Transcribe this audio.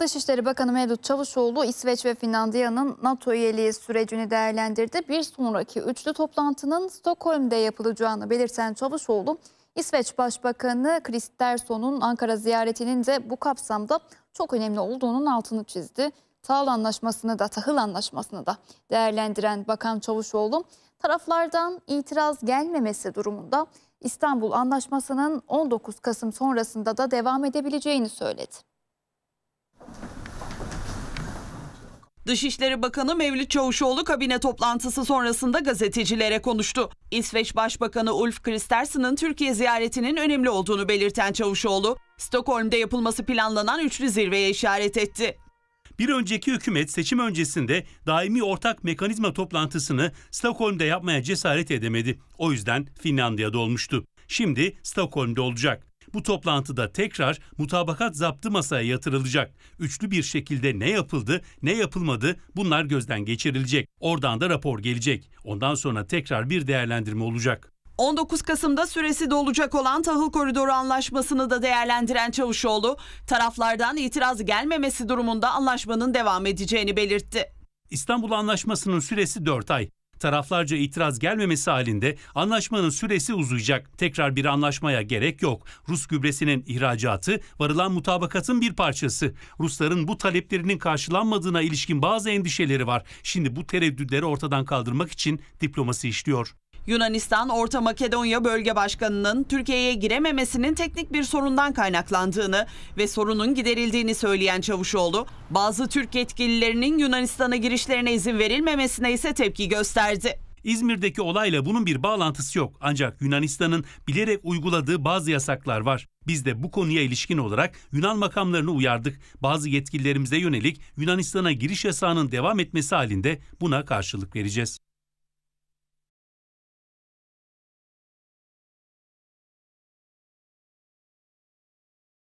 Dışişleri Bakanı Mevlüt Çavuşoğlu İsveç ve Finlandiya'nın NATO üyeliği sürecini değerlendirdi. Bir sonraki üçlü toplantının Stockholm'de yapılacağını belirten Çavuşoğlu, İsveç Başbakanı Kristerson'un Ankara ziyaretinin de bu kapsamda çok önemli olduğunun altını çizdi. Tahıl anlaşmasını da tahıl anlaşmasını da değerlendiren Bakan Çavuşoğlu taraflardan itiraz gelmemesi durumunda İstanbul Anlaşması'nın 19 Kasım sonrasında da devam edebileceğini söyledi. Dışişleri Bakanı Mevlüt Çavuşoğlu kabine toplantısı sonrasında gazetecilere konuştu. İsveç Başbakanı Ulf Kristersson'ın Türkiye ziyaretinin önemli olduğunu belirten Çavuşoğlu, Stockholm'de yapılması planlanan üçlü zirveye işaret etti. Bir önceki hükümet seçim öncesinde daimi ortak mekanizma toplantısını Stockholm'de yapmaya cesaret edemedi. O yüzden Finlandiya'da olmuştu. Şimdi Stockholm'de olacak. Bu toplantıda tekrar mutabakat zaptı masaya yatırılacak. Üçlü bir şekilde ne yapıldı, ne yapılmadı bunlar gözden geçirilecek. Oradan da rapor gelecek. Ondan sonra tekrar bir değerlendirme olacak. 19 Kasım'da süresi dolacak olan tahıl koridoru anlaşmasını da değerlendiren Çavuşoğlu, taraflardan itiraz gelmemesi durumunda anlaşmanın devam edeceğini belirtti. İstanbul Anlaşması'nın süresi 4 ay. Taraflarca itiraz gelmemesi halinde anlaşmanın süresi uzayacak. Tekrar bir anlaşmaya gerek yok. Rus gübresinin ihracatı varılan mutabakatın bir parçası. Rusların bu taleplerinin karşılanmadığına ilişkin bazı endişeleri var. Şimdi bu tereddütleri ortadan kaldırmak için diplomasi işliyor. Yunanistan, Orta Makedonya Bölge Başkanı'nın Türkiye'ye girememesinin teknik bir sorundan kaynaklandığını ve sorunun giderildiğini söyleyen Çavuşoğlu, bazı Türk yetkililerinin Yunanistan'a girişlerine izin verilmemesine ise tepki gösterdi. İzmir'deki olayla bunun bir bağlantısı yok. Ancak Yunanistan'ın bilerek uyguladığı bazı yasaklar var. Biz de bu konuya ilişkin olarak Yunan makamlarını uyardık. Bazı yetkililerimize yönelik Yunanistan'a giriş yasağının devam etmesi halinde buna karşılık vereceğiz.